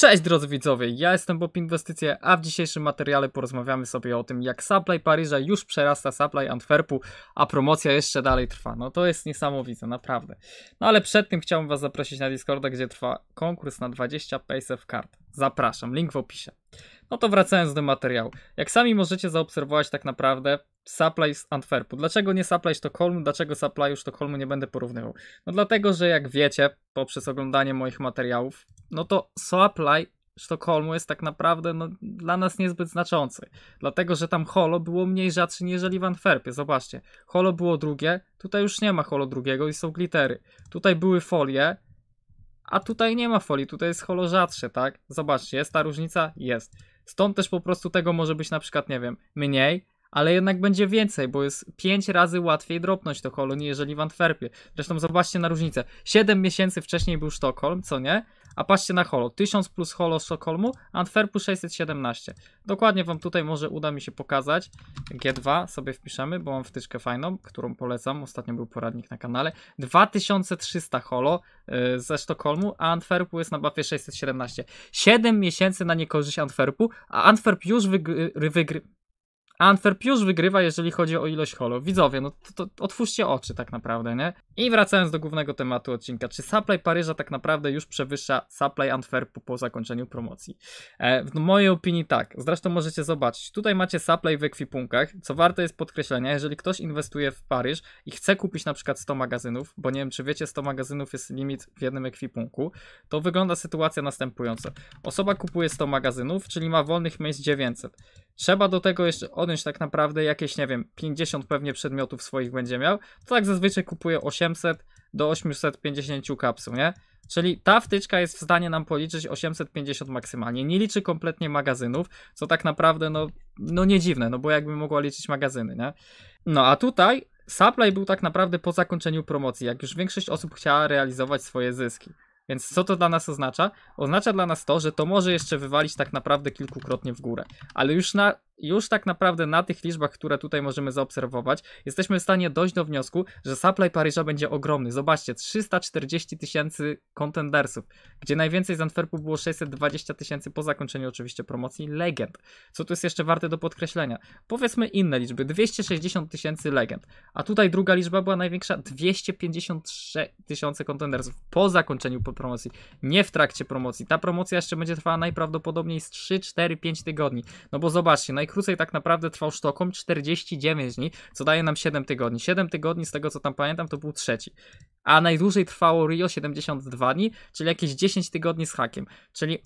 Cześć drodzy widzowie, ja jestem Bob Inwestycje, a w dzisiejszym materiale porozmawiamy sobie o tym, jak supply Paryża już przerasta supply Antwerpu, a promocja jeszcze dalej trwa. No to jest niesamowite, naprawdę. No ale przed tym chciałbym Was zaprosić na Discorda, gdzie trwa konkurs na 20 PSF kart. Zapraszam, link w opisie. No to wracając do materiału. Jak sami możecie zaobserwować tak naprawdę supply z Antwerpu. Dlaczego nie supply Sztokholmu? Dlaczego supply Sztokholmu nie będę porównywał? No dlatego, że jak wiecie, poprzez oglądanie moich materiałów, no to supply Sztokholmu jest tak naprawdę no, dla nas niezbyt znaczący. Dlatego, że tam holo było mniej rzadsze niżeli w Antwerpie. Zobaczcie, holo było drugie, tutaj już nie ma holo drugiego i są glittery. Tutaj były folie, a tutaj nie ma folii, tutaj jest holo rzadsze, tak? Zobaczcie, jest ta różnica? Jest. Stąd też po prostu tego może być na przykład, nie wiem, mniej, ale jednak będzie więcej, bo jest 5 razy łatwiej dropnąć do Holonii, jeżeli w Antwerpie. Zresztą zobaczcie na różnicę. 7 miesięcy wcześniej był Sztokholm, co nie? A patrzcie na holo. 1000 plus holo z Sztokholmu, Antwerpu 617. Dokładnie wam tutaj może uda mi się pokazać. G2 sobie wpiszemy, bo mam wtyczkę fajną, którą polecam. Ostatnio był poradnik na kanale. 2300 holo y, ze Sztokholmu, a Antwerpu jest na buffie 617. 7 miesięcy na niekorzyść Antwerpu, a Antwerp już wygry... wygry Antwerp już wygrywa, jeżeli chodzi o ilość holów. Widzowie, no to, to otwórzcie oczy tak naprawdę, nie? I wracając do głównego tematu odcinka, czy supply Paryża tak naprawdę już przewyższa supply Antwerpu po zakończeniu promocji? E, w mojej opinii tak. Zresztą możecie zobaczyć. Tutaj macie supply w ekwipunkach, co warte jest podkreślenia, jeżeli ktoś inwestuje w Paryż i chce kupić na przykład 100 magazynów, bo nie wiem, czy wiecie, 100 magazynów jest limit w jednym ekwipunku, to wygląda sytuacja następująca. Osoba kupuje 100 magazynów, czyli ma wolnych miejsc 900. Trzeba do tego jeszcze odjąć tak naprawdę jakieś, nie wiem, 50 pewnie przedmiotów swoich będzie miał. To tak zazwyczaj kupuje 800 do 850 kapsuł, nie? Czyli ta wtyczka jest w stanie nam policzyć 850 maksymalnie. Nie liczy kompletnie magazynów, co tak naprawdę no, no nie dziwne, no bo jakby mogła liczyć magazyny, nie? No a tutaj supply był tak naprawdę po zakończeniu promocji, jak już większość osób chciała realizować swoje zyski. Więc co to dla nas oznacza? Oznacza dla nas to, że to może jeszcze wywalić tak naprawdę kilkukrotnie w górę, ale już na już tak naprawdę na tych liczbach, które tutaj możemy zaobserwować, jesteśmy w stanie dojść do wniosku, że supply Paryża będzie ogromny. Zobaczcie, 340 tysięcy kontendersów, gdzie najwięcej z Antwerpu było 620 tysięcy po zakończeniu oczywiście promocji legend. Co tu jest jeszcze warte do podkreślenia? Powiedzmy inne liczby, 260 tysięcy legend, a tutaj druga liczba była największa, 253 tysiące kontendersów po zakończeniu po promocji, nie w trakcie promocji. Ta promocja jeszcze będzie trwała najprawdopodobniej z 3, 4, 5 tygodni, no bo zobaczcie, naj no najkrócej tak naprawdę trwał Sztokholm 49 dni, co daje nam 7 tygodni. 7 tygodni z tego co tam pamiętam to był trzeci. A najdłużej trwało Rio 72 dni, czyli jakieś 10 tygodni z hakiem. Czyli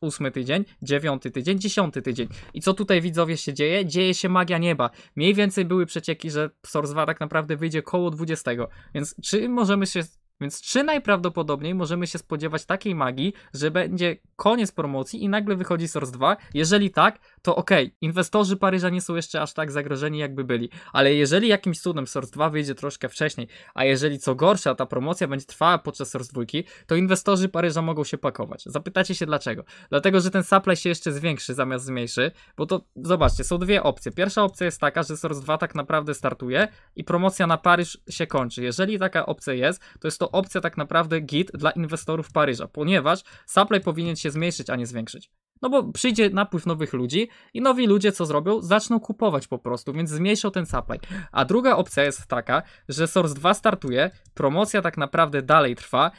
8 tydzień, 9 tydzień, 10 tydzień. I co tutaj widzowie się dzieje? Dzieje się magia nieba. Mniej więcej były przecieki, że Source 2 tak naprawdę wyjdzie koło 20. Więc czy możemy się więc czy najprawdopodobniej możemy się spodziewać takiej magii, że będzie koniec promocji i nagle wychodzi Source 2? Jeżeli tak, to okej, okay, inwestorzy Paryża nie są jeszcze aż tak zagrożeni, jakby byli. Ale jeżeli jakimś cudem Source 2 wyjdzie troszkę wcześniej, a jeżeli co gorsza ta promocja będzie trwała podczas Source 2, to inwestorzy Paryża mogą się pakować. Zapytacie się dlaczego? Dlatego, że ten supply się jeszcze zwiększy zamiast zmniejszy, bo to zobaczcie, są dwie opcje. Pierwsza opcja jest taka, że Source 2 tak naprawdę startuje i promocja na Paryż się kończy. Jeżeli taka opcja jest, to jest to opcja tak naprawdę git dla inwestorów Paryża, ponieważ supply powinien się zmniejszyć, a nie zwiększyć. No bo przyjdzie napływ nowych ludzi i nowi ludzie co zrobią? Zaczną kupować po prostu, więc zmniejszą ten supply. A druga opcja jest taka, że Source 2 startuje, promocja tak naprawdę dalej trwa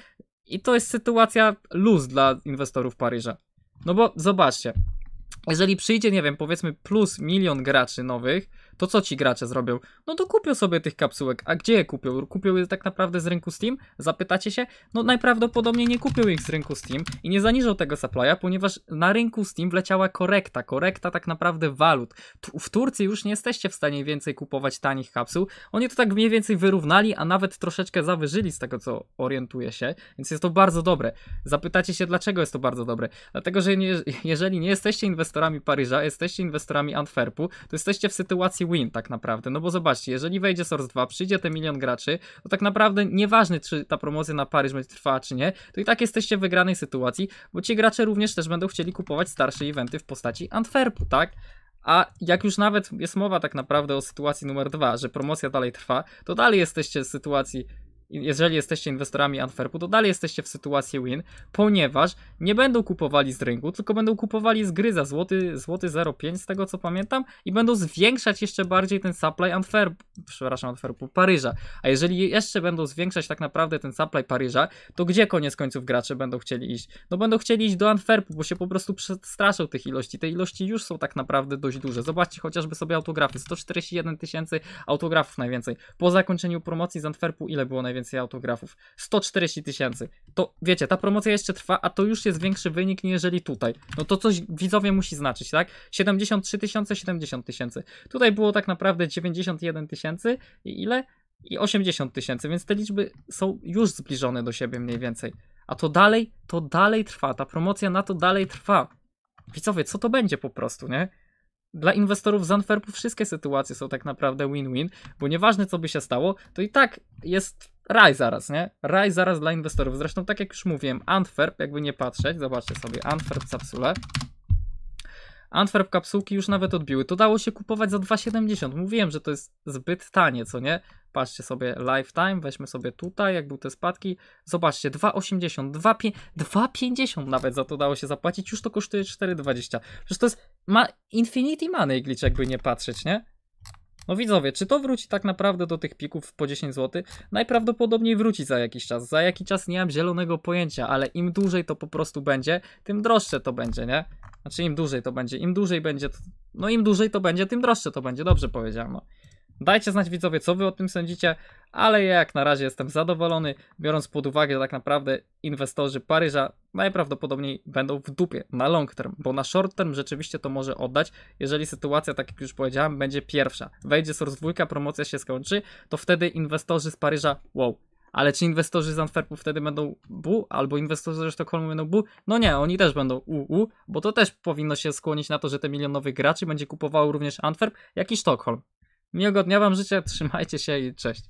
i to jest sytuacja luz dla inwestorów Paryża. No bo zobaczcie, jeżeli przyjdzie, nie wiem, powiedzmy plus milion graczy nowych, to co ci gracze zrobią? No to kupią sobie tych kapsułek. A gdzie je kupią? Kupią je tak naprawdę z rynku Steam? Zapytacie się? No najprawdopodobniej nie kupią ich z rynku Steam i nie zaniżą tego supply'a, ponieważ na rynku Steam wleciała korekta. Korekta tak naprawdę walut. w Turcji już nie jesteście w stanie więcej kupować tanich kapsuł. Oni to tak mniej więcej wyrównali, a nawet troszeczkę zawyżyli z tego co orientuję się, więc jest to bardzo dobre. Zapytacie się dlaczego jest to bardzo dobre? Dlatego, że nie, jeżeli nie jesteście inwestorami Paryża, jesteście inwestorami Antwerpu, to jesteście w sytuacji win tak naprawdę, no bo zobaczcie, jeżeli wejdzie Source 2, przyjdzie te milion graczy, to tak naprawdę nieważne czy ta promocja na Paryż będzie trwała czy nie, to i tak jesteście w wygranej sytuacji, bo ci gracze również też będą chcieli kupować starsze eventy w postaci Antwerpu, tak? A jak już nawet jest mowa tak naprawdę o sytuacji numer dwa, że promocja dalej trwa, to dalej jesteście w sytuacji jeżeli jesteście inwestorami Antwerpu, to dalej jesteście w sytuacji win, ponieważ nie będą kupowali z rynku, tylko będą kupowali z gry za złoty, złoty 0,5 z tego co pamiętam i będą zwiększać jeszcze bardziej ten supply Antwerpu, przepraszam Antwerpu, Paryża. A jeżeli jeszcze będą zwiększać tak naprawdę ten supply Paryża, to gdzie koniec końców gracze będą chcieli iść? No będą chcieli iść do Antwerpu, bo się po prostu przestraszą tych ilości. Te ilości już są tak naprawdę dość duże. Zobaczcie chociażby sobie autografy. 141 tysięcy autografów najwięcej. Po zakończeniu promocji z Antwerpu ile było najwięcej? najwięcej autografów. 140 tysięcy. To wiecie, ta promocja jeszcze trwa, a to już jest większy wynik niż jeżeli tutaj. No to coś widzowie musi znaczyć, tak? 73 tysiące, 70 tysięcy. Tutaj było tak naprawdę 91 tysięcy i ile? I 80 tysięcy, więc te liczby są już zbliżone do siebie mniej więcej. A to dalej, to dalej trwa. Ta promocja na to dalej trwa. Widzowie, co to będzie po prostu, nie? dla inwestorów z Anferpu wszystkie sytuacje są tak naprawdę win-win, bo nieważne co by się stało, to i tak jest raj zaraz, nie? Raj zaraz dla inwestorów. Zresztą tak jak już mówiłem, Antwerp, jakby nie patrzeć, zobaczcie sobie, Antwerp kapsule. Antwerp kapsułki już nawet odbiły. To dało się kupować za 2,70. Mówiłem, że to jest zbyt tanie, co nie? Patrzcie sobie lifetime, weźmy sobie tutaj, jak były te spadki. Zobaczcie, 2,80, 2,50 nawet za to dało się zapłacić. Już to kosztuje 4,20. Przecież to jest ma Infinity Money glitch, jakby nie patrzeć, nie? No widzowie, czy to wróci tak naprawdę do tych pików po 10 zł? Najprawdopodobniej wróci za jakiś czas. Za jaki czas nie mam zielonego pojęcia, ale im dłużej to po prostu będzie, tym droższe to będzie, nie? Znaczy im dłużej to będzie, im dłużej będzie, to... no im dłużej to będzie, tym droższe to będzie, dobrze powiedziałem. No. Dajcie znać widzowie, co wy o tym sądzicie, ale ja jak na razie jestem zadowolony, biorąc pod uwagę, że tak naprawdę inwestorzy Paryża najprawdopodobniej będą w dupie na long term, bo na short term rzeczywiście to może oddać, jeżeli sytuacja, tak jak już powiedziałem, będzie pierwsza. Wejdzie z 2, promocja się skończy, to wtedy inwestorzy z Paryża, wow, ale czy inwestorzy z Antwerpu wtedy będą bu, albo inwestorzy z Sztokholmu będą bu? No nie, oni też będą uu, bo to też powinno się skłonić na to, że te milionowych graczy będzie kupowało również Antwerp, jak i Sztokholm. Miłego dnia Wam życzę, trzymajcie się i cześć.